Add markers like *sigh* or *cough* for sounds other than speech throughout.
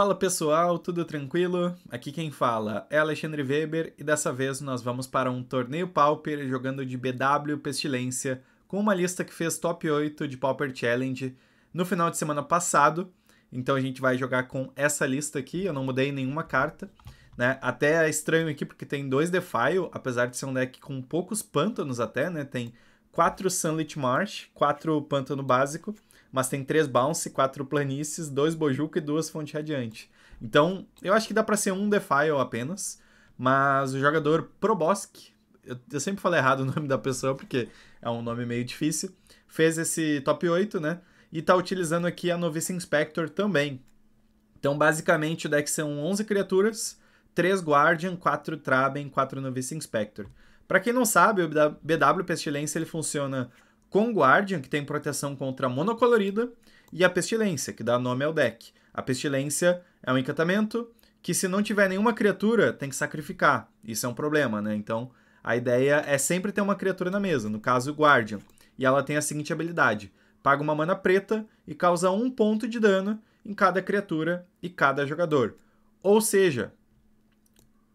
Fala pessoal, tudo tranquilo? Aqui quem fala é Alexandre Weber e dessa vez nós vamos para um torneio Pauper jogando de BW Pestilência com uma lista que fez top 8 de Pauper Challenge no final de semana passado. Então a gente vai jogar com essa lista aqui, eu não mudei nenhuma carta. Né? Até é estranho aqui porque tem dois Defile, apesar de ser um deck com poucos pântanos até, né? Tem quatro Sunlit Marsh, quatro pântano básico mas tem três bounce, quatro planícies, dois bojuco e duas fonte radiante. Então, eu acho que dá para ser um defile apenas, mas o jogador Probosk, eu, eu sempre falei errado *laughs* o nome da pessoa porque é um nome meio difícil, fez esse top 8, né? E tá utilizando aqui a Novice Inspector também. Então, basicamente, o deck são 11 criaturas, 3 Guardian, 4 Traben, 4 Novice Inspector. Para quem não sabe, o BW Pestilência ele funciona com Guardian, que tem proteção contra a monocolorida, e a Pestilência, que dá nome ao deck. A Pestilência é um encantamento que, se não tiver nenhuma criatura, tem que sacrificar. Isso é um problema, né? Então, a ideia é sempre ter uma criatura na mesa, no caso, o Guardian. E ela tem a seguinte habilidade: paga uma mana preta e causa um ponto de dano em cada criatura e cada jogador. Ou seja,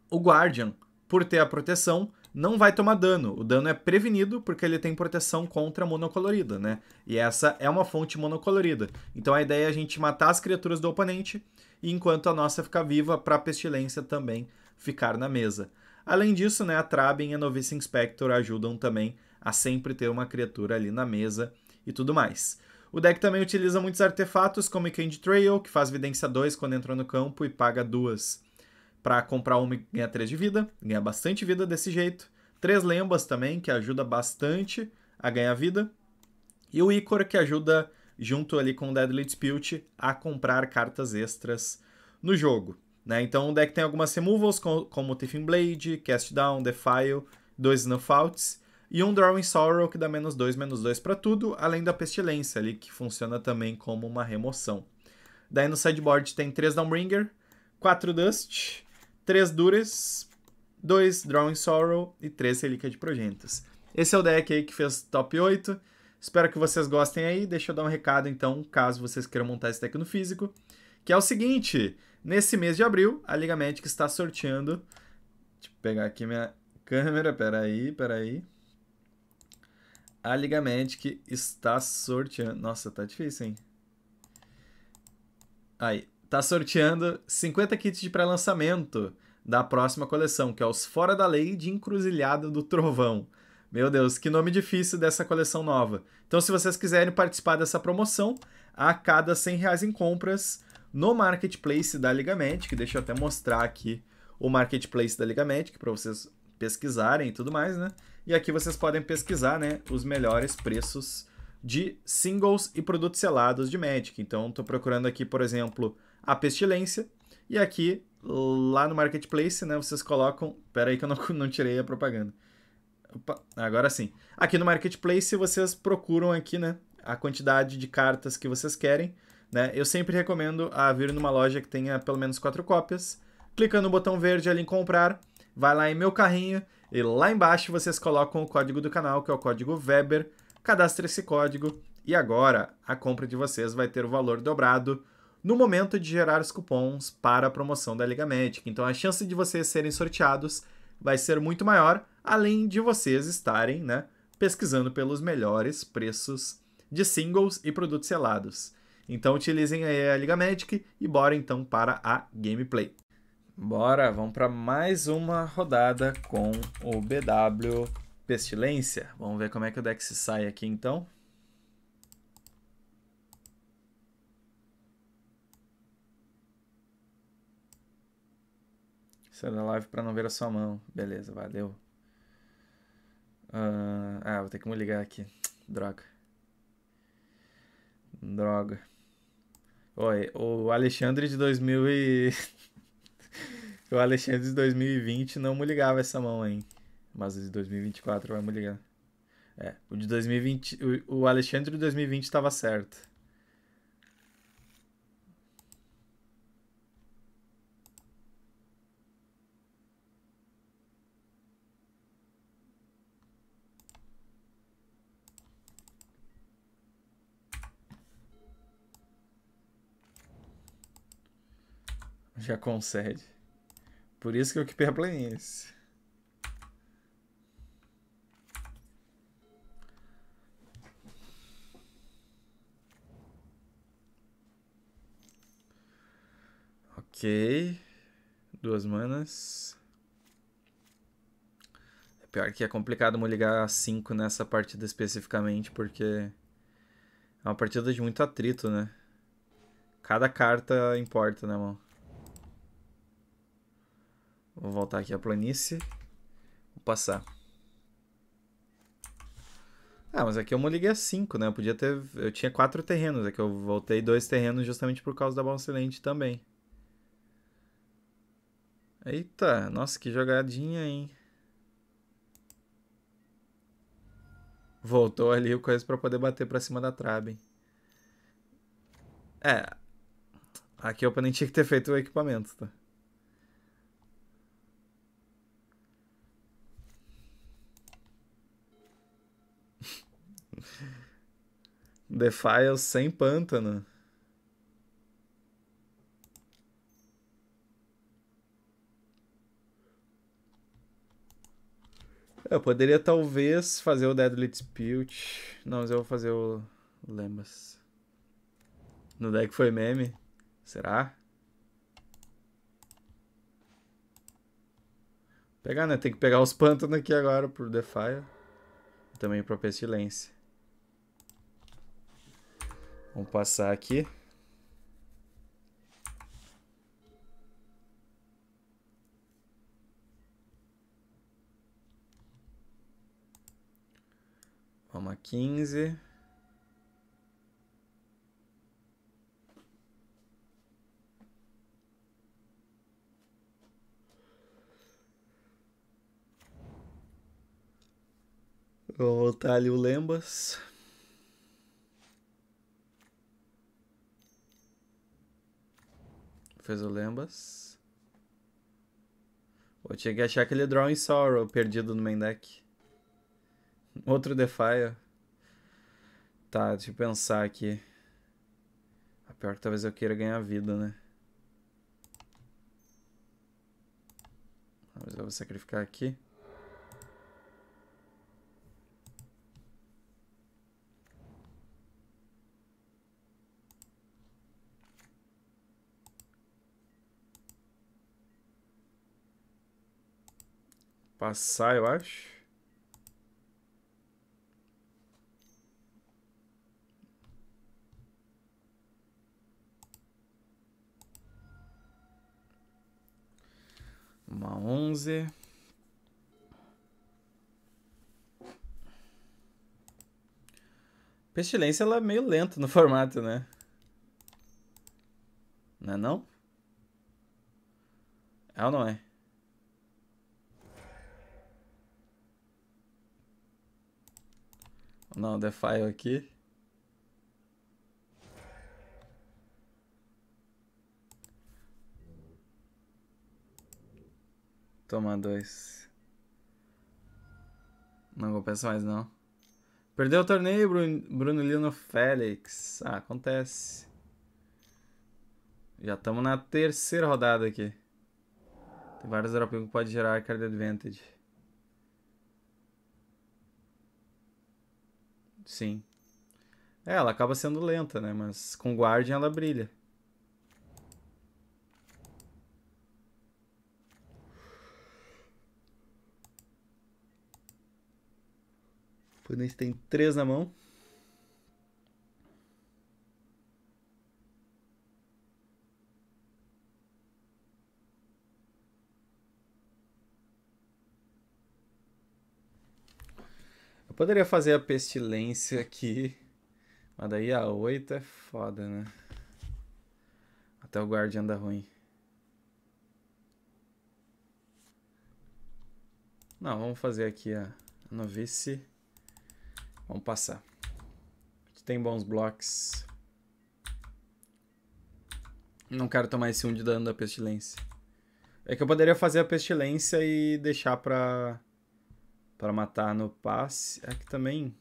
o Guardian, por ter a proteção, não vai tomar dano. O dano é prevenido porque ele tem proteção contra monocolorida, né? E essa é uma fonte monocolorida. Então a ideia é a gente matar as criaturas do oponente, enquanto a nossa ficar viva para a pestilência também ficar na mesa. Além disso, né, a Traben e a Novice Inspector ajudam também a sempre ter uma criatura ali na mesa e tudo mais. O deck também utiliza muitos artefatos, como Candy Trail, que faz vidência 2 quando entra no campo e paga duas para comprar uma e ganhar 3 de vida, ganha bastante vida desse jeito. Três lembas também, que ajuda bastante a ganhar vida. E o Icor, que ajuda, junto ali com o Deadly Dispute, a comprar cartas extras no jogo. Né? Então o deck tem algumas removals, como Tiffin Blade, Cast Down, Defile, dois Snuffouts e um Drawing Sorrow, que dá menos 2, menos 2 para tudo, além da Pestilência ali, que funciona também como uma remoção. Daí no sideboard tem 3 Downbringer, 4 Dust, 3 Dures, 2 Drawing Sorrow e 3 Relíquia de Progentos. Esse é o deck aí que fez top 8. Espero que vocês gostem aí. Deixa eu dar um recado então, caso vocês queiram montar esse deck no físico. Que é o seguinte: nesse mês de abril, a Liga Magic está sorteando. Deixa eu pegar aqui minha câmera, peraí, peraí. A Liga Magic está sorteando. Nossa, tá difícil, hein? Aí, tá sorteando 50 kits de pré-lançamento da próxima coleção, que é os Fora da Lei de Encruzilhada do Trovão. Meu Deus, que nome difícil dessa coleção nova. Então, se vocês quiserem participar dessa promoção, a cada 100 reais em compras no Marketplace da Liga Magic, deixa eu até mostrar aqui o Marketplace da Liga Magic para vocês pesquisarem e tudo mais, né? E aqui vocês podem pesquisar, né, os melhores preços de singles e produtos selados de Magic. Então, estou procurando aqui, por exemplo, a pestilência. E aqui, lá no marketplace, né, vocês colocam. Pera aí que eu não, *laughs* não tirei a propaganda. Opa, agora sim. Aqui no marketplace vocês procuram aqui, né, a quantidade de cartas que vocês querem. Né? Eu sempre recomendo a vir numa loja que tenha pelo menos quatro cópias. clicando no botão verde ali em comprar, vai lá em meu carrinho e lá embaixo vocês colocam o código do canal, que é o código Weber. Cadastre esse código e agora a compra de vocês vai ter o valor dobrado no momento de gerar os cupons para a promoção da Liga Médica. Então a chance de vocês serem sorteados vai ser muito maior, além de vocês estarem né, pesquisando pelos melhores preços de singles e produtos selados. Então utilizem a Liga Magic e bora então para a gameplay. Bora, vamos para mais uma rodada com o BW Pestilência. Vamos ver como é que o deck se sai aqui então. na da live para não ver a sua mão. Beleza, valeu. Uh, ah, vou ter que me ligar aqui. Droga. Droga. Oi, o Alexandre de 2000 e... *laughs* o Alexandre de 2020 não me ligava essa mão, hein? Mas o de 2024 vai me ligar. É, o de 2020... O Alexandre de 2020 estava certo. Já concede. Por isso que eu equipei a Planície. Ok. Duas manas. É pior que é complicado me ligar 5 nessa partida especificamente, porque é uma partida de muito atrito, né? Cada carta importa, né, mano? Vou voltar aqui à planície. Vou passar. Ah, mas aqui eu moliguei a 5, né? Eu podia ter... Eu tinha 4 terrenos. Aqui é eu voltei 2 terrenos justamente por causa da Bounce Land também. Eita, nossa, que jogadinha, hein? Voltou ali o coisa pra poder bater pra cima da Traben. É. Aqui eu nem tinha que ter feito o equipamento, tá? Defile sem pântano. Eu poderia talvez fazer o Deadly Dispute. Não, mas eu vou fazer o Lembas. No deck foi meme? Será? Pegar, né? Tem que pegar os pântanos aqui agora pro Defile. E também pra Pestilência. Vamos passar aqui. Vamos a quinze. Vou voltar ali o Lembas. fez o Lembas. Eu tinha que achar aquele Drawing Sorrow perdido no main deck. *laughs* Outro Defire. Tá, deixa eu pensar aqui. A ah, pior que talvez eu queira ganhar vida, né? Mas eu vou sacrificar aqui. passar, eu acho. Uma onze. Pestilência ela é meio lenta no *laughs* formato, né? Não é não? É ou não é? Não, defile aqui. Toma dois. Não compensa mais, não. Perdeu o torneio, Bruno, Bruno Lino Félix. Ah, acontece. Já estamos na terceira rodada aqui. Tem vários europeus que pode gerar card advantage. Sim. É, ela acaba sendo lenta, né? Mas com Guardian ela brilha. isso tem três na mão. Eu poderia fazer a pestilência aqui. Mas daí a 8 é foda, né? Até o guardião dá ruim. Não, vamos fazer aqui a novice. Vamos passar. Tem bons blocos. Não quero tomar esse 1 um de dano da pestilência. É que eu poderia fazer a pestilência e deixar pra para matar no passe. Aqui é também.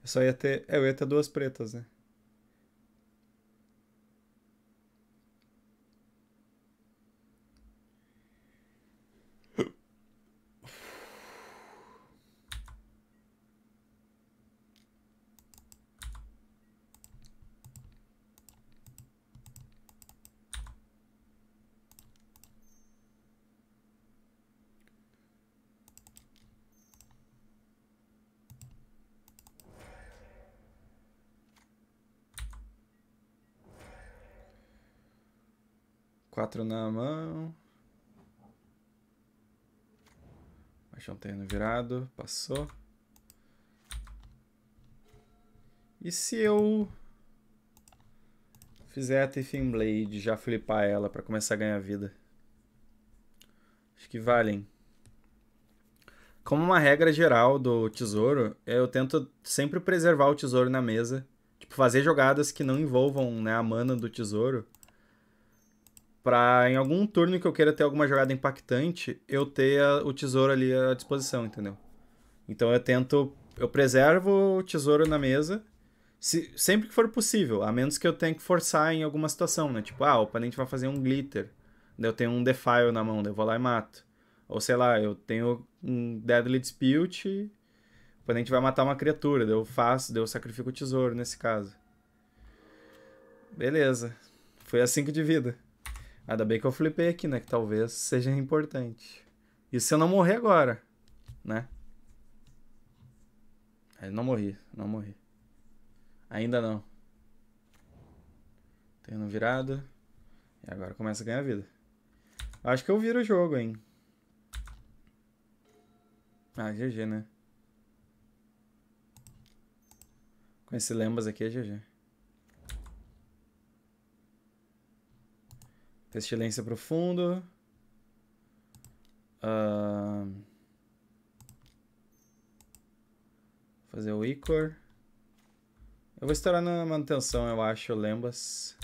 Eu só ia ter. É, eu ia ter duas pretas, né? quatro na mão. Achou um terreno virado. Passou. E se eu fizer a Tiffin Blade, já flipar ela para começar a ganhar vida? Acho que valem. Como uma regra geral do tesouro, eu tento sempre preservar o tesouro na mesa. Tipo, fazer jogadas que não envolvam né, a mana do tesouro para em algum turno que eu queira ter alguma jogada impactante, eu ter a, o tesouro ali à disposição, entendeu? Então eu tento, eu preservo o tesouro na mesa, se, sempre que for possível, a menos que eu tenha que forçar em alguma situação, né? Tipo, ah, o oponente vai fazer um glitter, eu tenho um defile na mão, eu vou lá e mato. Ou sei lá, eu tenho um deadly dispute, o oponente vai matar uma criatura, eu faço, eu sacrifico o tesouro nesse caso. Beleza. Foi a assim 5 de vida. Ainda bem que eu flipei aqui, né? Que talvez seja importante. E se eu não morrer agora, né? Eu não morri, não morri. Ainda não. Tendo virado. E agora começa a ganhar vida. Acho que eu viro o jogo, hein? Ah, GG, né? Com esse Lembas aqui é GG. Pestilência é profundo. Uh... Fazer o Icor. Eu vou estourar na manutenção, eu acho, Lembas.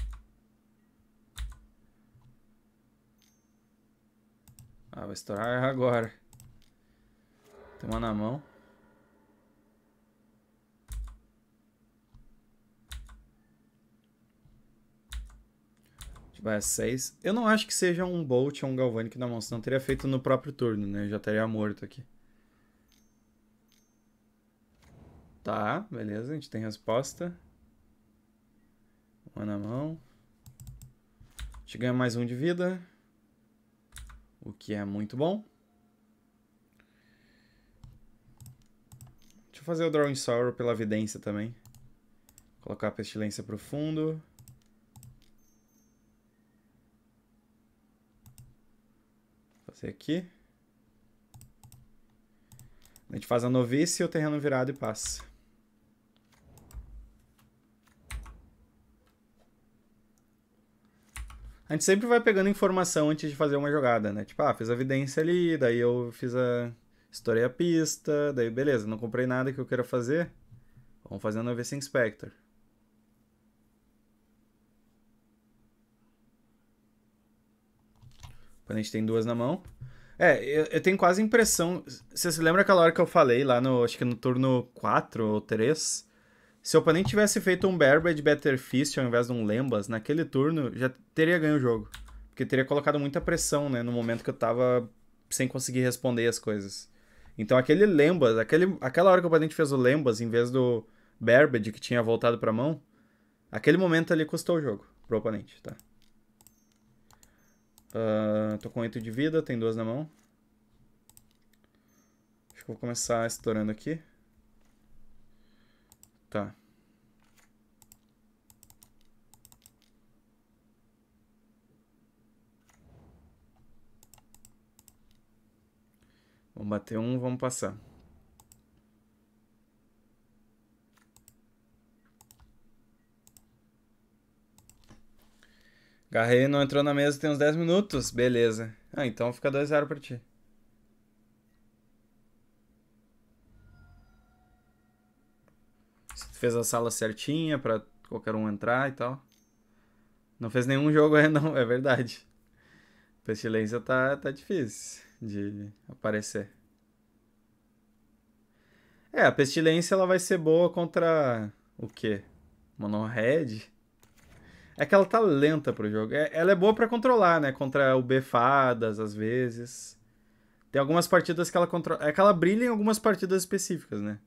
Ah, vou estourar agora. Tem uma na mão. Bias 6. Eu não acho que seja um Bolt ou um Galvanic na mão, senão teria feito no próprio turno, né? Eu já estaria morto aqui. Tá, beleza, a gente tem resposta. Uma na mão. A gente ganha mais um de vida. O que é muito bom. Deixa eu fazer o Drawing Sorrow pela evidência também. Colocar a pestilência pro fundo. Esse aqui. A gente faz a novice, o terreno virado e passa. A gente sempre vai pegando informação antes de fazer uma jogada, né? Tipo, ah, fiz a evidência ali, daí eu fiz a... Estourei a pista, daí beleza, não comprei nada que eu queira fazer. Vamos fazer a novice inspector. Quando a gente tem duas na mão. É, eu, eu tenho quase impressão. Você se lembra aquela hora que eu falei lá no. Acho que no turno 4 ou 3? Se o oponente tivesse feito um Bearbed Better Fist ao invés de um Lembas, naquele turno já teria ganho o jogo. Porque teria colocado muita pressão, né? No momento que eu tava sem conseguir responder as coisas. Então aquele Lembas, aquele, aquela hora que o oponente fez o Lembas em vez do Bearbed que tinha voltado pra mão, aquele momento ali custou o jogo pro oponente, tá? Uh, tô com 8 de vida, tem duas na mão. Acho que vou começar estourando aqui. Tá. Vamos bater um, vamos passar. Garreio não entrou na mesa tem uns 10 minutos. Beleza. Ah, então fica 2x0 pra ti. fez a sala certinha para qualquer um entrar e tal. Não fez nenhum jogo ainda, *laughs* não, é verdade. Pestilência tá, tá difícil de aparecer. É, a pestilência ela vai ser boa contra o quê? Mono-red? É que ela tá lenta pro jogo. É, ela é boa para controlar, né? Contra o Befadas, às vezes. Tem algumas partidas que ela controla. É que ela brilha em algumas partidas específicas, né?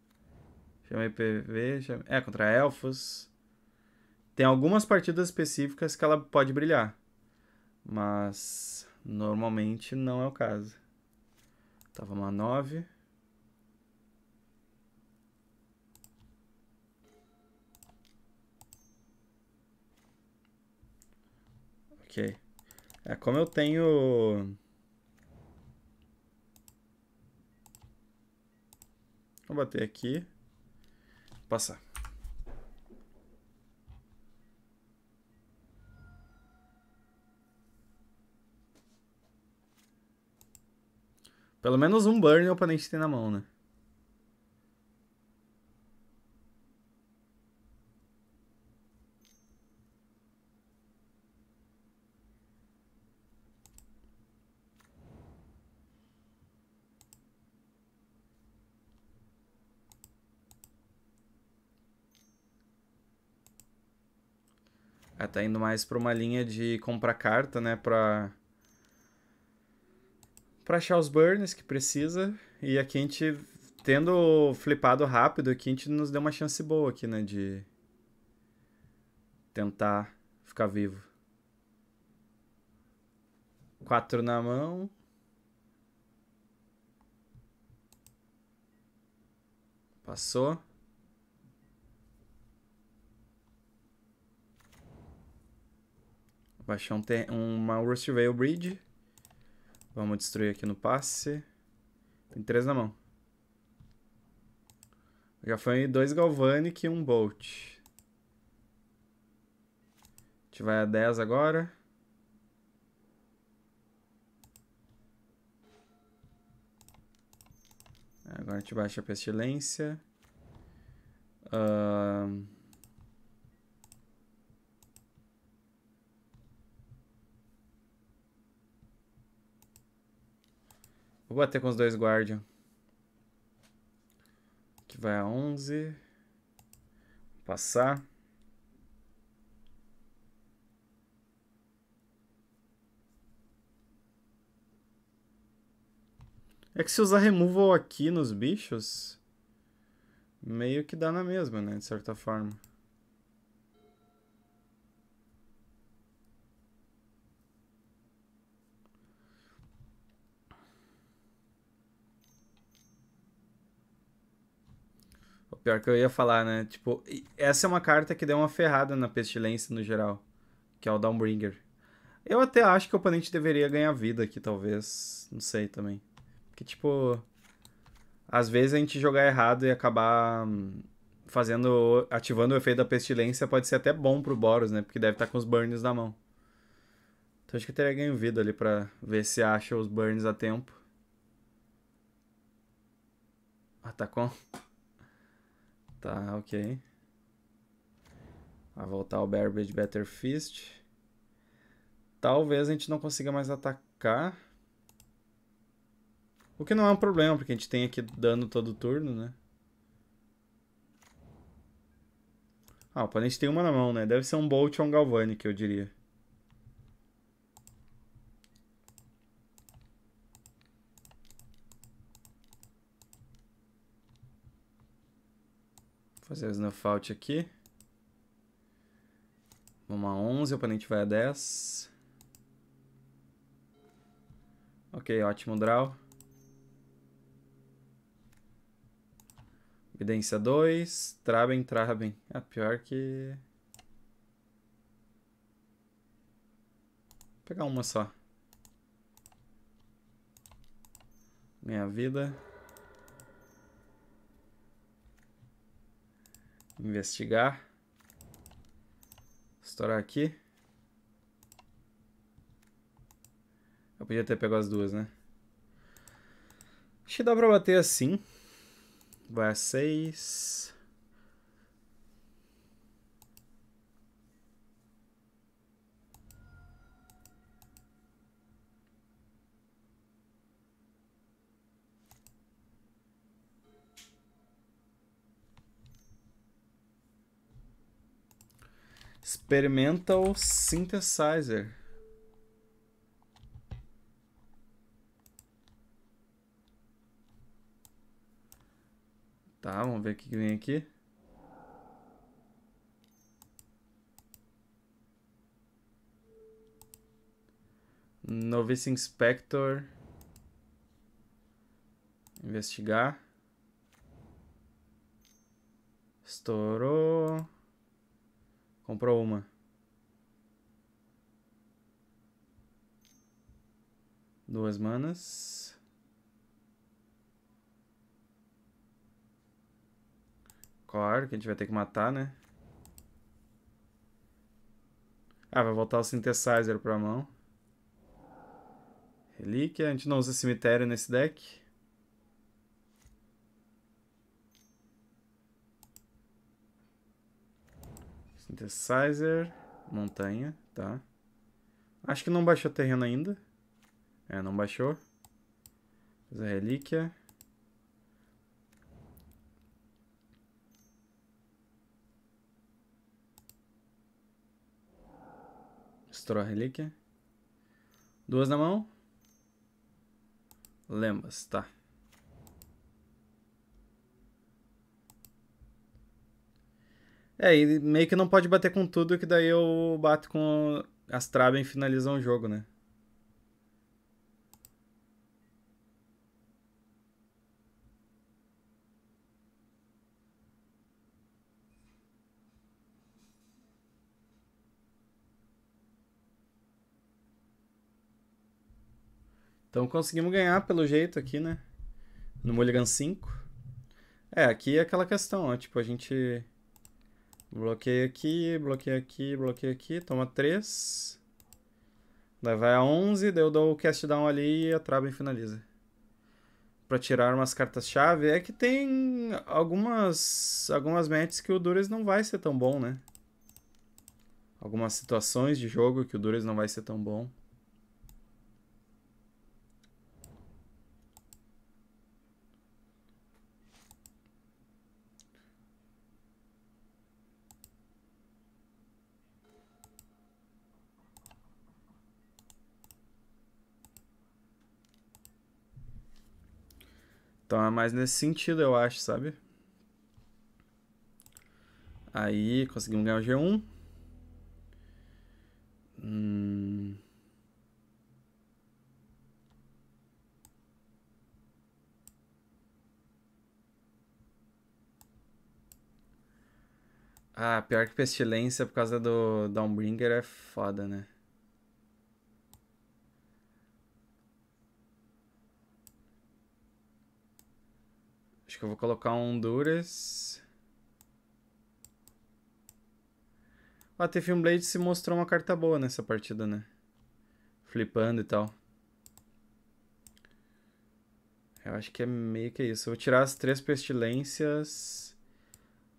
Chama IPV, chama... É, contra elfos. Tem algumas partidas específicas que ela pode brilhar. Mas normalmente não é o caso. Tava uma 9. Ok. É como eu tenho... Vou bater aqui. Passar. Pelo menos um burn o oponente tem na mão, né? tá indo mais pra uma linha de comprar carta, né? Pra... Pra achar os burns que precisa. E aqui a gente, tendo flipado rápido, aqui a gente nos deu uma chance boa aqui, né? De tentar ficar vivo. Quatro na mão. Passou. baixar um uma Rusty Veil Bridge. Vamos destruir aqui no passe. Tem três na mão. Já foi dois Galvanic e um Bolt. A gente vai a 10 agora. Agora a gente baixa a Pestilência. Ahn... Uh... Vou bater com os dois Guardian. Que vai a 11. Passar. É que se usar removal aqui nos bichos, meio que dá na mesma, né? De certa forma. Pior que eu ia falar, né? Tipo, essa é uma carta que deu uma ferrada na pestilência no geral, que é o Downbringer. Eu até acho que o oponente deveria ganhar vida aqui, talvez. Não sei também. Porque, tipo, às vezes a gente jogar errado e acabar hum, fazendo. ativando o efeito da pestilência pode ser até bom pro Boros, né? Porque deve estar tá com os burns na mão. Então acho que eu teria ganho vida ali pra ver se acha os burns a tempo. Atacou. Ah, tá Tá, ok. Vai voltar o Barbage Better Fist. Talvez a gente não consiga mais atacar. O que não é um problema, porque a gente tem aqui dano todo turno, né? Ah, o oponente tem uma na mão, né? Deve ser um Bolt ou um Galvanic, eu diria. fazer o snuff aqui. Vamos a 11, o oponente vai a 10. Ok, ótimo draw. Evidência 2, Traben, Traben. Ah, é pior que... Vou pegar uma só. Minha vida. Investigar. Estourar aqui. Eu podia ter pego as duas, né? Acho que dá pra bater assim. Vai a 6. Experimental Synthesizer. Tá, vamos ver o que vem aqui. Novice Inspector. Investigar. Estourou. Comprou uma. Duas manas. Claro que a gente vai ter que matar, né? Ah, vai voltar o Synthesizer pra mão. Relíquia. A gente não usa cemitério nesse deck. Synthesizer, montanha, tá. Acho que não baixou terreno ainda. É, não baixou. Fazer relíquia. Estourou a relíquia. Duas na mão. Lembas, tá. É, e meio que não pode bater com tudo, que daí eu bato com as Traben e finalizam o jogo, né? Então conseguimos ganhar pelo jeito aqui, né? No Mulligan 5. É, aqui é aquela questão, ó, tipo, a gente Bloqueia aqui, bloqueia aqui, bloqueia aqui. Toma 3. Daí vai a 11, daí eu dou o cast down ali e a Traben finaliza. Pra tirar umas cartas-chave. É que tem algumas, algumas matches que o Duras não vai ser tão bom, né? Algumas situações de jogo que o Duras não vai ser tão bom. Então é mais nesse sentido, eu acho, sabe? Aí conseguimos ganhar o G1. Hum... Ah, pior que Pestilência por causa do Downbringer é foda, né? Acho que eu vou colocar Honduras. Ah, teve Blade se mostrou uma carta boa nessa partida, né? Flipando e tal. Eu acho que é meio que isso. Eu vou tirar as três pestilências.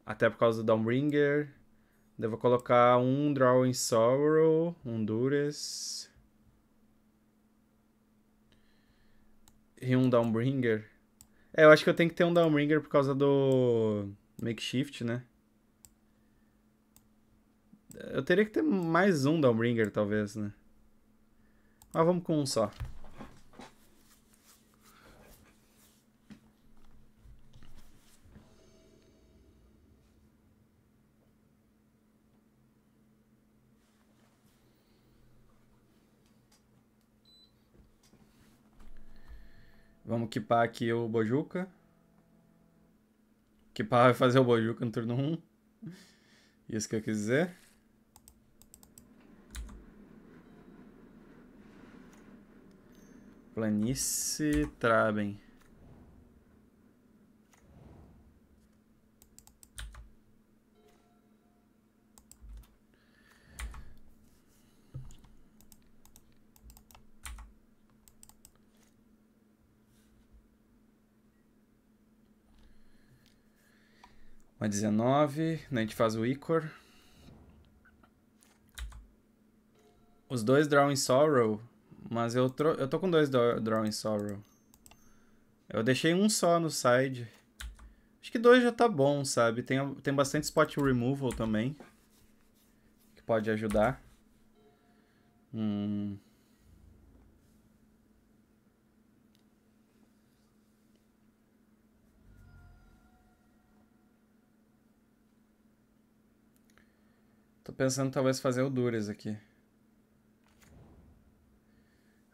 Até por causa do Downbringer. Devo colocar um Drawing Sorrow, Honduras. E um Downbringer. É, eu acho que eu tenho que ter um Downbringer por causa do Makeshift, né? Eu teria que ter mais um Downbringer, talvez, né? Mas vamos com um só. Vamos equipar aqui o Bojuca. Equipar vai fazer o Bojuca no turno 1. Isso que eu quis dizer. Planície Traben. Uma 19. Daí né, a gente faz o Icor. Os dois Drawing Sorrow. Mas eu, eu tô com dois Drawing Sorrow. Eu deixei um só no side. Acho que dois já tá bom, sabe? Tem, tem bastante spot removal também. Que pode ajudar. Hum... pensando talvez fazer o Dures aqui.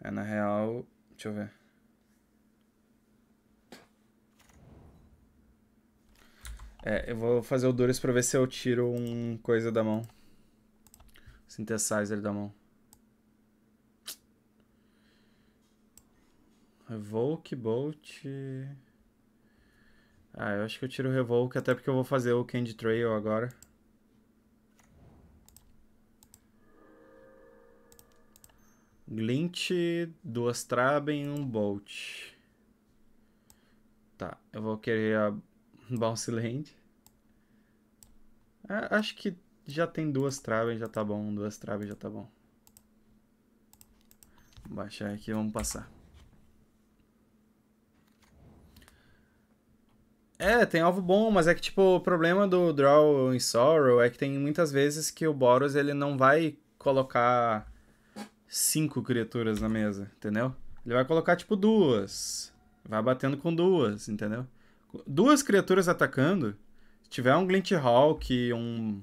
É, na real... Deixa eu ver. É, eu vou fazer o Dures pra ver se eu tiro um coisa da mão. Synthesizer da mão. Revoke, Bolt... Ah, eu acho que eu tiro o Revoke, até porque eu vou fazer o Candy Trail agora. Glint, duas Traben, um Bolt. Tá, eu vou querer a *laughs* Bounce Land. Ah, acho que já tem duas Traben, já tá bom. Duas Traben já tá bom. Vou baixar aqui e vamos passar. É, tem alvo bom, mas é que, tipo, o problema do Draw in Sorrow é que tem muitas vezes que o Boros, ele não vai colocar cinco criaturas na mesa, entendeu? Ele vai colocar, tipo, duas. Vai batendo com duas, entendeu? Duas criaturas atacando. Se tiver um Glint Hawk e um.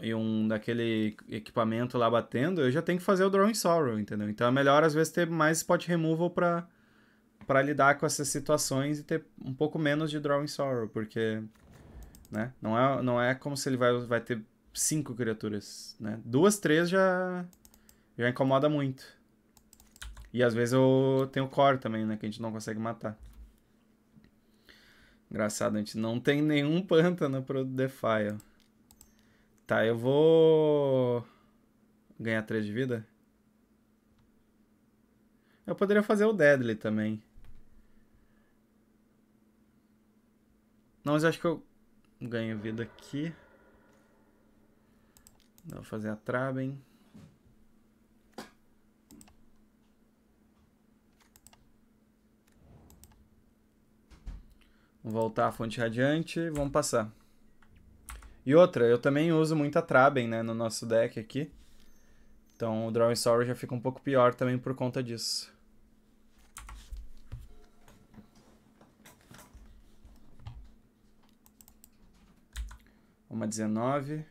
E um daquele equipamento lá batendo, eu já tenho que fazer o Drawing Sorrow, entendeu? Então é melhor, às vezes, ter mais spot removal pra, pra lidar com essas situações e ter um pouco menos de Drawing Sorrow, porque. Né? Não, é, não é como se ele vai, vai ter cinco criaturas, né? Duas, três já já incomoda muito. E às vezes eu tenho core também, né? Que a gente não consegue matar. Engraçado, a gente não tem nenhum pântano pro Defile. Tá, eu vou... Ganhar 3 de vida? Eu poderia fazer o Deadly também. Não, mas acho que eu ganho vida aqui. Vou fazer a Traben. Vamos voltar à fonte radiante, vamos passar. E outra, eu também uso muita Traben, né, no nosso deck aqui. Então o Drawing Story já fica um pouco pior também por conta disso. Uma 19.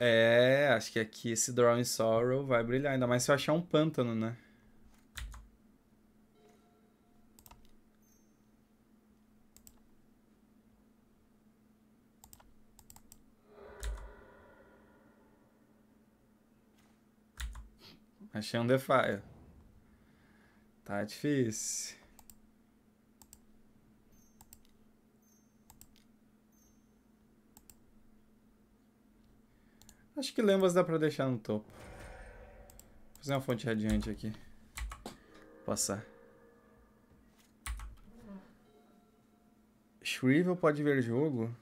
É, acho que aqui esse Drawing Sorrow vai brilhar, ainda mais se eu achar um pântano, né? Achei um Defire. Tá difícil. Acho que lembras dá pra deixar no topo. Vou fazer uma fonte radiante aqui. Passar. Shrivel pode ver jogo?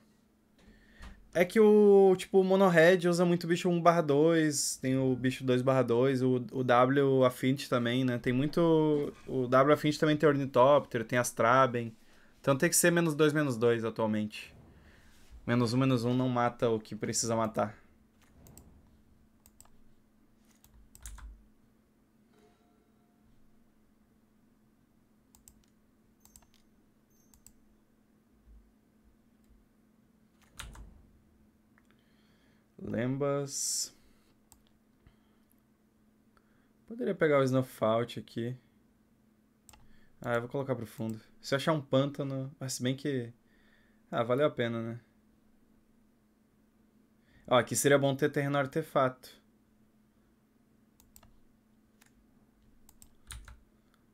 É que o, tipo, o Monohead usa muito bicho 1 2, tem o bicho 2 2, o, o W Affinity também, né? Tem muito... O W Affinity também tem Ornitopter, tem Astraben. Então tem que ser menos 2, menos 2 atualmente. Menos 1, menos 1 não mata o que precisa matar. Lembas. Poderia pegar o Snuffout aqui. Ah, eu vou colocar pro fundo. Se eu achar um pântano... Ah, se bem que... Ah, valeu a pena, né? Ó, aqui seria bom ter terreno artefato.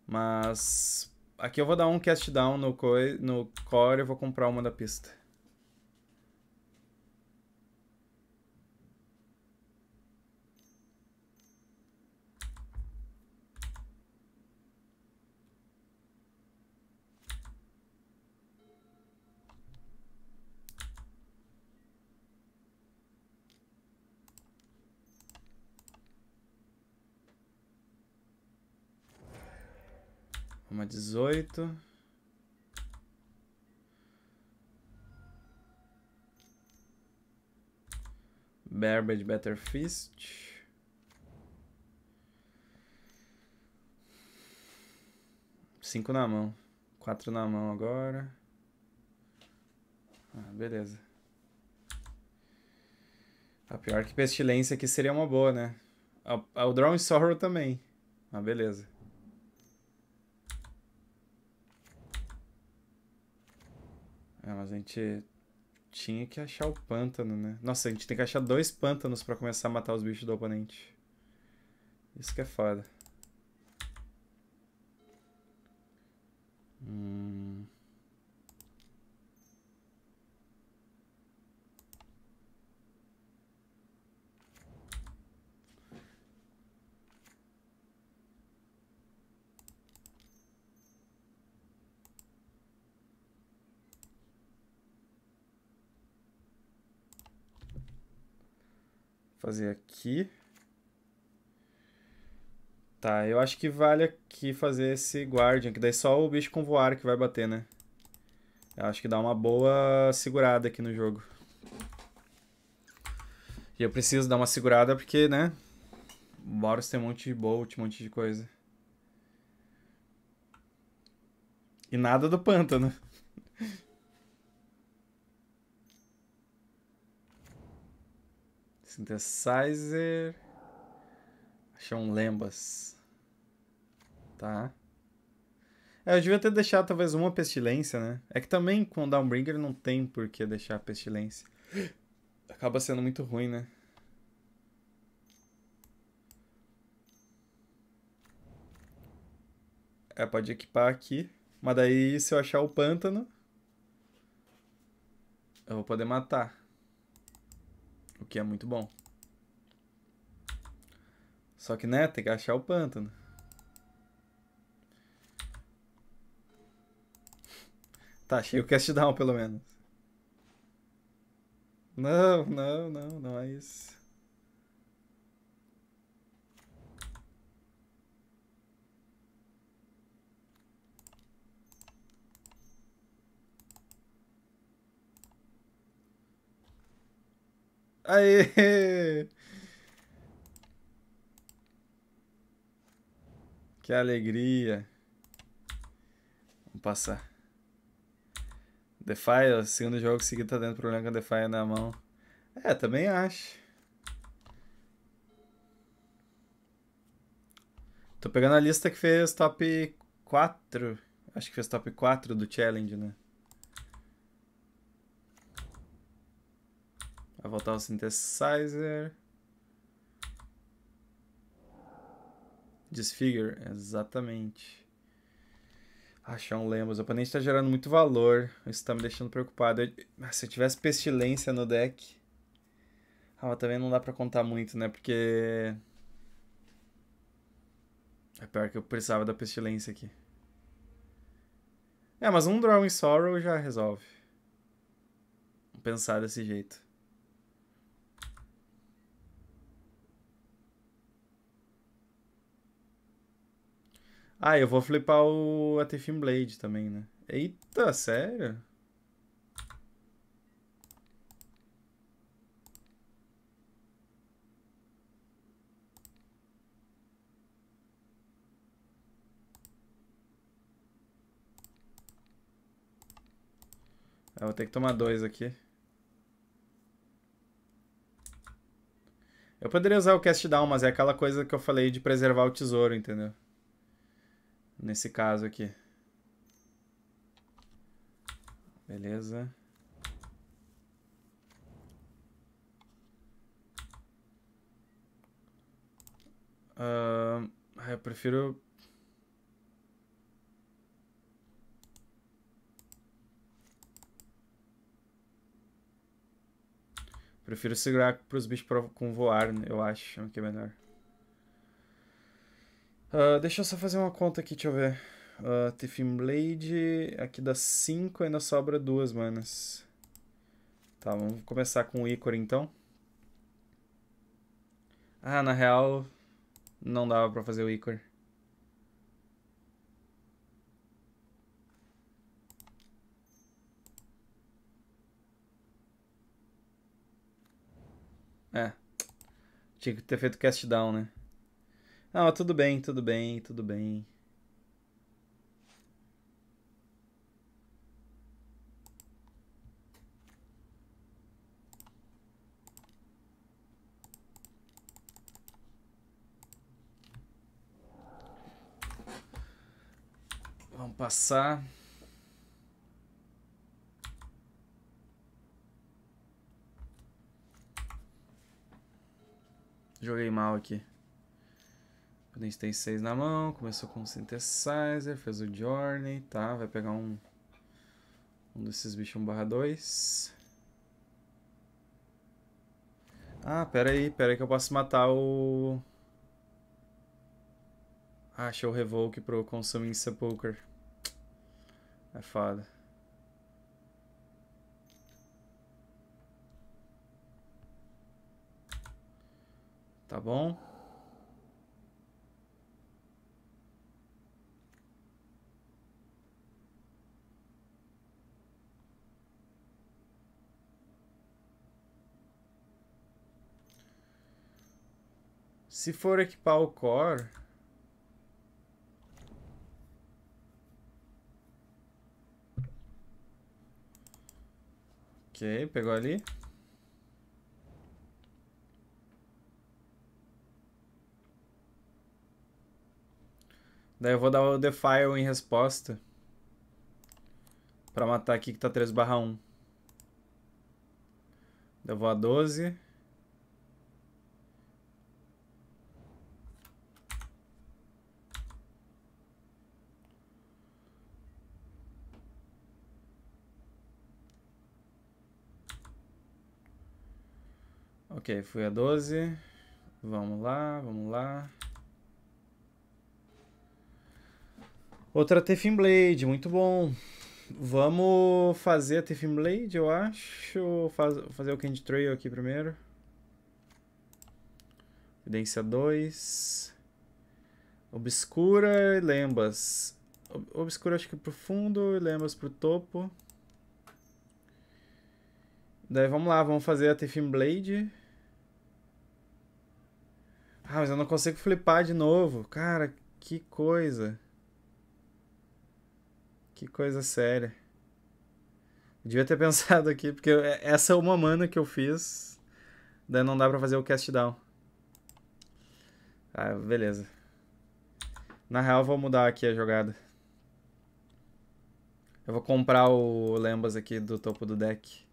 Mas... Aqui eu vou dar um cast down no, co... no core e vou comprar uma da pista. Arma 18. Berbage Better Fist. Cinco na mão. Quatro na mão agora. Ah, beleza. A pior que Pestilência aqui seria uma boa, né? O Drawn Sorrow também. Ah, beleza. mas a gente tinha que achar o pântano, né? Nossa, a gente tem que achar dois pântanos pra começar a matar os bichos do oponente. Isso que é foda. Hum... Fazer aqui. Tá, eu acho que vale aqui fazer esse Guardian, que daí só o bicho com voar que vai bater, né? Eu acho que dá uma boa segurada aqui no jogo. E eu preciso dar uma segurada porque, né? Boros tem um monte de bolt, um monte de coisa. E nada do pântano. Synthesizer. Achei um Lembas. Tá. É, eu devia ter deixado talvez uma pestilência, né? É que também com o Downbringer não tem por que deixar a pestilência. *gasps* Acaba sendo muito ruim, né? É, pode equipar aqui. Mas daí se eu achar o pântano, eu vou poder matar o que é muito bom. Só que, né, tem que achar o pântano. Tá, achei o cast down, pelo menos. Não, não, não, não é isso. Aê! Que alegria. Vamos passar. DeFi, é o segundo jogo seguido tá dando problema com a Defy na mão. É, também acho. Tô pegando a lista que fez top 4. Acho que fez top 4 do challenge, né? Vai voltar ao synthesizer. Disfigure, exatamente. Achar um Lemos. O oponente está gerando muito valor. Isso está me deixando preocupado. Eu... Ah, se eu tivesse pestilência no deck. Ah, mas também não dá pra contar muito, né? Porque. É pior que eu precisava da pestilência aqui. É, mas um Drawing Sorrow já resolve. Vou pensar desse jeito. Ah, eu vou flipar o Atefim Blade também, né? Eita, sério? Eu vou ter que tomar dois aqui. Eu poderia usar o cast down, mas é aquela coisa que eu falei de preservar o tesouro, entendeu? nesse caso aqui. Beleza. Uh, eu prefiro Prefiro segurar pros bichos com voar, né, eu acho, que é melhor. Uh, deixa eu só fazer uma conta aqui, deixa eu ver. Uh, Tiffin Blade, aqui dá 5, ainda sobra duas manas. Tá, vamos começar com o Icor então. Ah, na real, não dava pra fazer o Icor. É. Tinha que ter feito cast down, né? Não, tudo bem, tudo bem, tudo bem. Vamos passar. Joguei mal aqui gente tem 6 na mão, começou com o Synthesizer, fez o Journey, tá? Vai pegar um, um desses bichos 1 barra 2. Ah, pera aí, pera aí que eu posso matar o... Ah, achei o Revoke pro Consuming Sepulcher. É foda. Tá bom? Se for equipar o core... Ok, pegou ali. Daí eu vou dar o defile em resposta. Pra matar aqui que tá 3 barra 1. Eu vou a 12. Ok, fui a 12. Vamos lá, vamos lá. Outra Tefin Blade, muito bom. Vamos fazer a Tefin Blade, eu acho. Faz, fazer o Candy Trail aqui primeiro. Evidência 2. Obscura e Lembas. Obscura acho que pro fundo e Lembas pro topo. Daí vamos lá, vamos fazer a Tefin Blade. Ah, mas eu não consigo flipar de novo. Cara, que coisa. Que coisa séria. Eu devia ter *laughs* pensado aqui, porque é, essa é uma mana que eu fiz. Daí não dá pra fazer o cast down. Ah, beleza. Na real, vou mudar aqui a jogada. Eu vou comprar o Lembas aqui do topo do deck.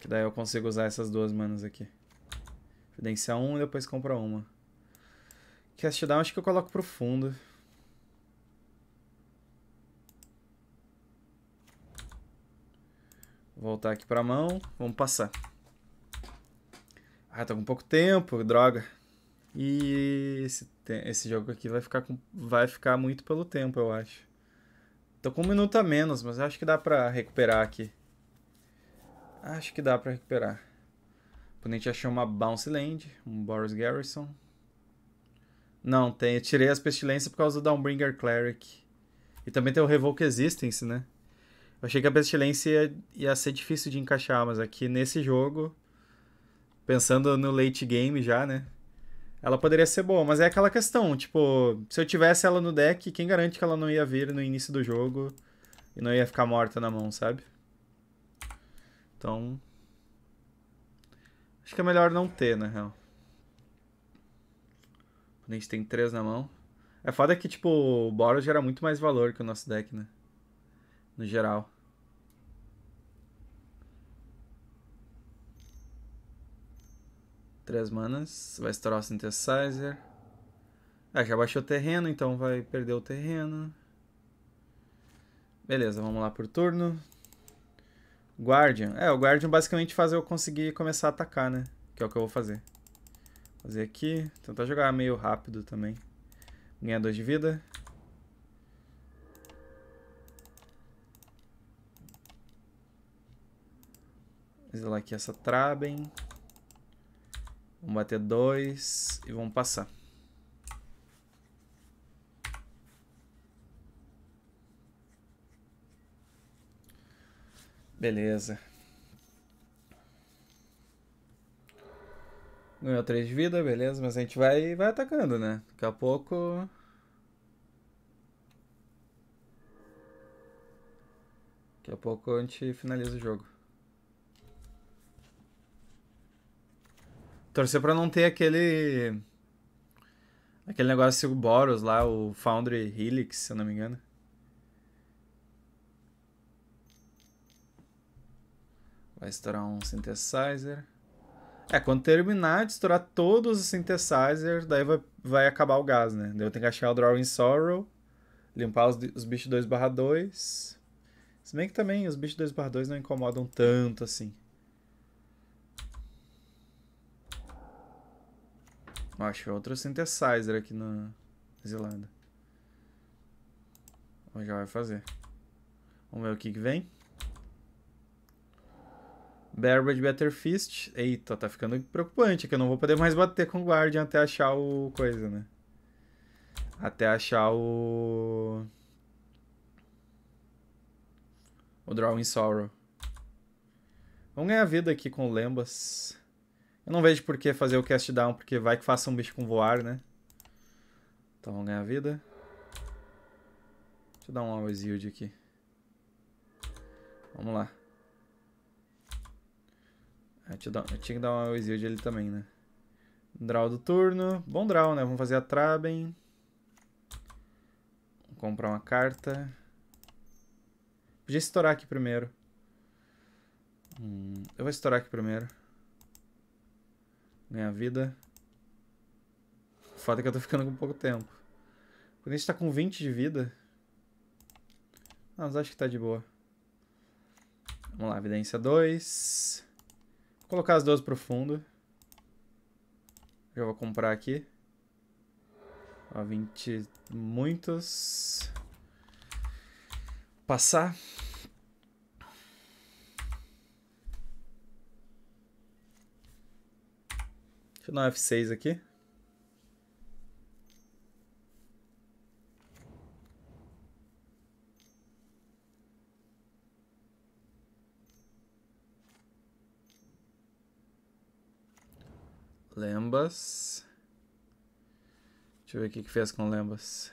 Que daí eu consigo usar essas duas manas aqui. Credencia um e depois compra uma. Cast down acho que eu coloco pro fundo. Voltar aqui pra mão. Vamos passar. Ah, tá com pouco tempo, droga. E esse, esse jogo aqui vai ficar, com, vai ficar muito pelo tempo, eu acho. Tô com um minuto a menos, mas acho que dá pra recuperar aqui. Acho que dá pra recuperar oponente achou uma Bounce Land, um Boris Garrison. Não, tem, eu tirei as pestilências por causa do Downbringer Cleric. E também tem o Revoke Existence, né? Eu achei que a pestilência ia, ia ser difícil de encaixar, mas aqui nesse jogo, pensando no late game já, né? Ela poderia ser boa, mas é aquela questão, tipo, se eu tivesse ela no deck, quem garante que ela não ia vir no início do jogo e não ia ficar morta na mão, sabe? Então, Acho que é melhor não ter, na real. a gente tem três na mão. É foda que, tipo, o Boros gera muito mais valor que o nosso deck, né? No geral. Três manas. Vai estourar o Synthesizer. Ah, já baixou o terreno, então vai perder o terreno. Beleza, vamos lá por turno. Guardian. É, o Guardian basicamente faz eu conseguir começar a atacar, né? Que é o que eu vou fazer. Fazer aqui. Tentar jogar meio rápido também. Ganhar 2 de vida. Exilar aqui essa Traben. Vamos bater dois e vamos passar. Beleza. Ganhou 3 de vida, beleza, mas a gente vai, vai atacando, né? Daqui a pouco. Daqui a pouco a gente finaliza o jogo. Torcer pra não ter aquele. Aquele negócio, o Boros lá, o Foundry Helix, se eu não me engano. Vai estourar um synthesizer. É, quando terminar de estourar todos os synthesizers, daí vai, vai acabar o gás, né? Daí eu tenho que achar o Drawing Sorrow, limpar os, os bichos 2 2. Se bem que também os bichos 2 2 não incomodam tanto assim. Ó, achei é outro synthesizer aqui na Zelândia. Já vai fazer. Vamos ver o que, que vem. Bearbridge Better Fist. Eita, tá ficando preocupante, é que eu não vou poder mais bater com o Guardian até achar o coisa, né? Até achar o... O Drawing Sorrow. Vamos ganhar vida aqui com o Lembas. Eu não vejo por que fazer o cast down, porque vai que faça um bicho com voar, né? Então vamos ganhar vida. Deixa eu dar um always yield aqui. Vamos lá. Eu tinha, que dar uma exilde ele também, né? Draw do turno. Bom draw, né? Vamos fazer a Traben. comprar uma carta. Podia estourar aqui primeiro. Hum, eu vou estourar aqui primeiro. Ganhar vida. O fato é que eu tô ficando com pouco tempo. Quando a gente tá com 20 de vida... Ah, mas acho que tá de boa. Vamos lá, evidência 2 colocar as duas pro fundo. Já vou comprar aqui. Ó, 20 muitos. Passar. Deixa eu dar um F6 aqui. Lembas. Deixa eu ver o que, que fez com Lembas.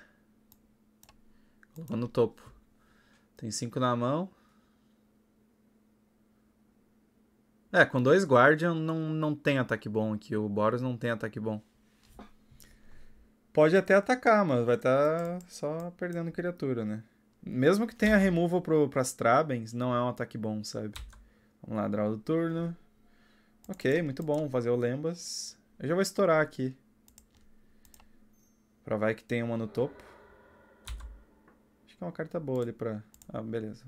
Colocou no topo. Tem cinco na mão. É, com dois Guardian não, não tem ataque bom aqui. O Boros não tem ataque bom. Pode até atacar, mas vai estar tá só perdendo criatura, né? Mesmo que tenha removal pro, pras Trabens, não é um ataque bom, sabe? Vamos lá, draw do turno. Ok, muito bom. Fazer o Lembas. Eu já vou estourar aqui. Pra vai que tem uma no topo. Acho que é uma carta boa ali pra... Ah, beleza.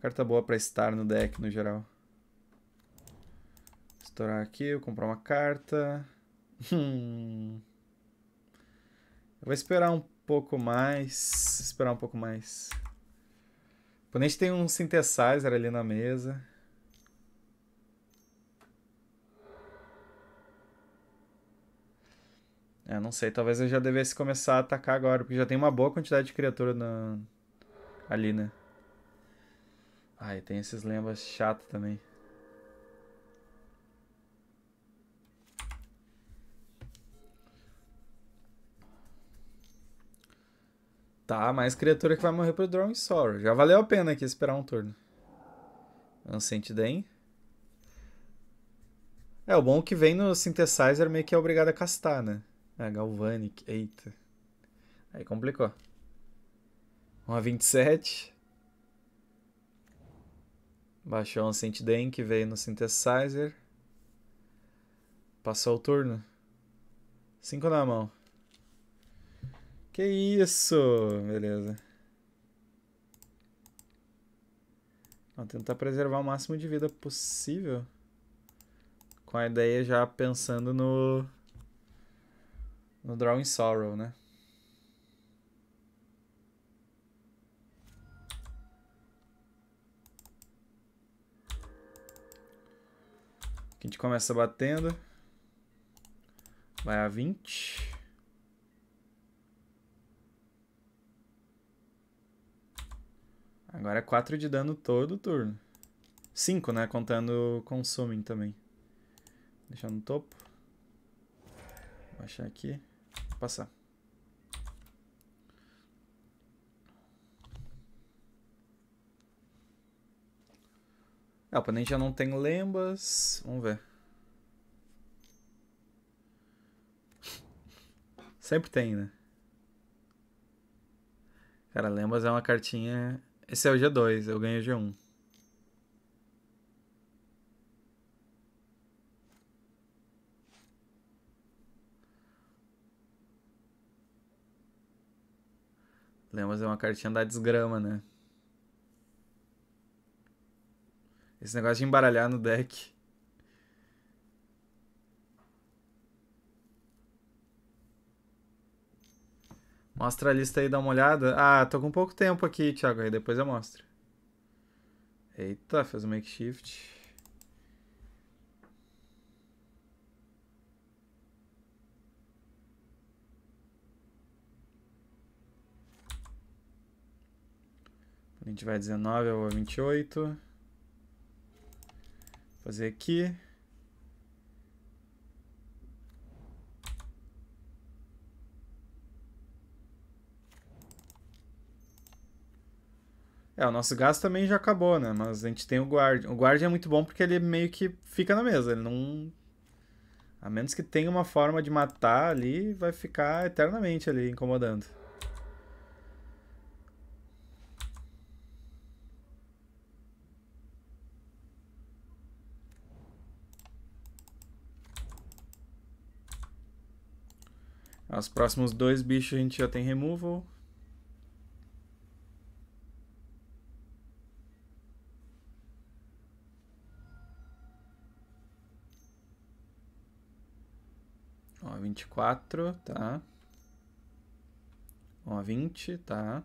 Carta boa pra estar no deck, no geral. Estourar aqui, vou comprar uma carta. Hum. *laughs* Eu vou esperar um pouco mais. Esperar um pouco mais. O oponente tem um Synthesizer ali na mesa. É, não sei, talvez eu já devesse começar a atacar agora, porque já tem uma boa quantidade de criatura na... ali, né? Ai, tem esses lembas chato também. Tá, mais criatura que vai morrer pro Drone Sorrow. Já valeu a pena aqui esperar um turno. Ancient Den. É, o bom é que vem no Synthesizer meio que é obrigado a castar, né? É, Galvanic, eita. Aí complicou. Uma 27. Baixou um Ancient que veio no Synthesizer. Passou o turno. 5 na mão. Que isso! Beleza. Vou tentar preservar o máximo de vida possível. Com a ideia já pensando no no Drawing Sorrow, né? Aqui a gente começa batendo. Vai a 20. Agora é 4 de dano todo turno. 5, né? Contando consuming também. Deixar no topo. Vou baixar aqui passar. É, o oponente já não tem lembas. Vamos ver. Sempre tem, né? Cara, lembas é uma cartinha... Esse é o G2, eu ganho G1. lemos né, é uma cartinha da desgrama, né? Esse negócio de embaralhar no deck. Mostra a lista aí, dá uma olhada. Ah, tô com pouco tempo aqui, Thiago, aí depois eu mostro. Eita, fez um makeshift. A gente vai 19 ou 28. Fazer aqui. É, o nosso gás também já acabou, né? Mas a gente tem o guard. O guard é muito bom porque ele meio que fica na mesa. Ele não. A menos que tenha uma forma de matar ali, vai ficar eternamente ali incomodando. Os próximos dois bichos a gente já tem removal. Ó, 24, tá. Ó, 20, tá.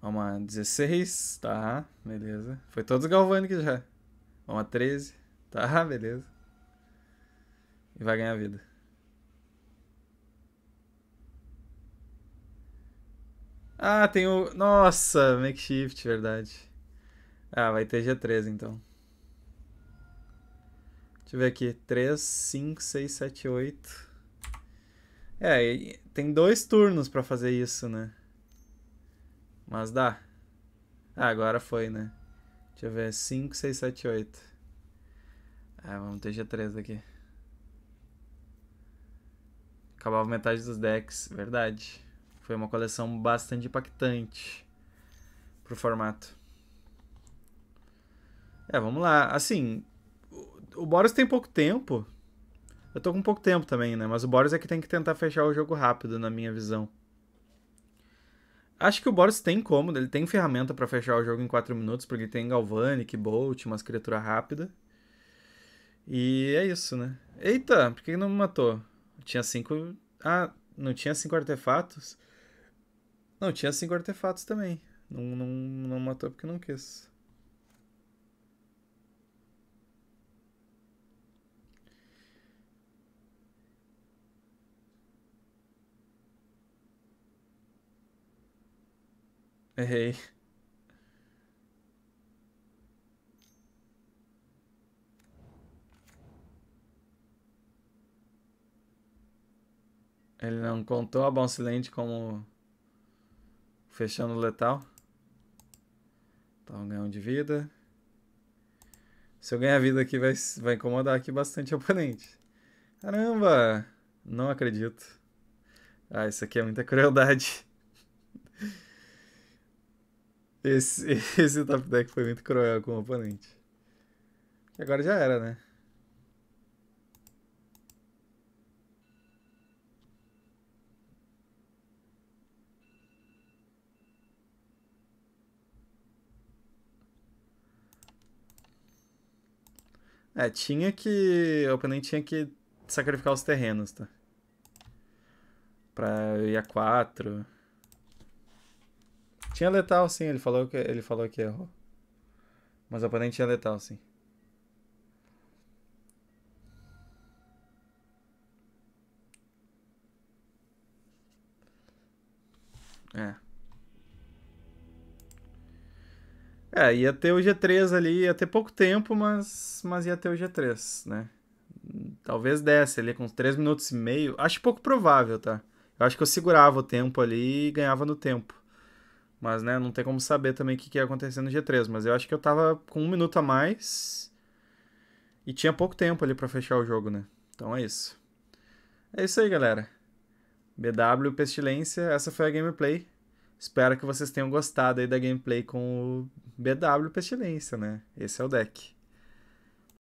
Ó, uma 16, tá. Beleza. Foi todos galvânicos já. Ó, uma 13, tá. *laughs* Beleza. E vai ganhar vida. Ah, tem o. Nossa, makeshift, verdade. Ah, vai ter G3 então. Deixa eu ver aqui. 3, 5, 6, 7, 8. É, tem dois turnos pra fazer isso, né? Mas dá. Ah, agora foi, né? Deixa eu ver. 5, 6, 7, 8. Ah, vamos ter G3 aqui. Acabava metade dos decks, verdade. Foi uma coleção bastante impactante pro formato. É, vamos lá. Assim, o Boris tem pouco tempo. Eu tô com pouco tempo também, né? Mas o Boris é que tem que tentar fechar o jogo rápido, na minha visão. Acho que o Boris tem como, ele tem ferramenta para fechar o jogo em 4 minutos, porque tem tem Galvanic, Bolt, umas criaturas rápidas. E é isso, né? Eita, por que não me matou? Tinha 5. Cinco... Ah, não tinha 5 artefatos? Não, tinha cinco artefatos também. Não, não, não matou porque não quis. Errei. Ele não contou a Bounce Land como Fechando o letal. Tá, um ganhão de vida. Se eu ganhar vida aqui, vai, vai incomodar aqui bastante o *laughs* oponente. Caramba! Não acredito. Ah, isso aqui é muita crueldade. *laughs* Esse, *laughs* esse top deck foi muito cruel com o oponente. E agora já era, né? É, tinha que. O oponente tinha que sacrificar os terrenos, tá? Pra eu ir a 4. Tinha letal, sim, ele falou que, ele falou que errou. Mas o oponente tinha letal, sim. É. É, ia ter o G3 ali, ia ter pouco tempo, mas, mas ia ter o G3, né? Talvez desse ali com 3 minutos e meio. Acho pouco provável, tá? Eu acho que eu segurava o tempo ali e ganhava no tempo. Mas, né, não tem como saber também o que, que ia acontecer no G3. Mas eu acho que eu tava com um minuto a mais e tinha pouco tempo ali para fechar o jogo, né? Então é isso. É isso aí, galera. BW Pestilência, essa foi a gameplay. Espero que vocês tenham gostado aí da gameplay com o BW Pestilência, né? Esse é o deck.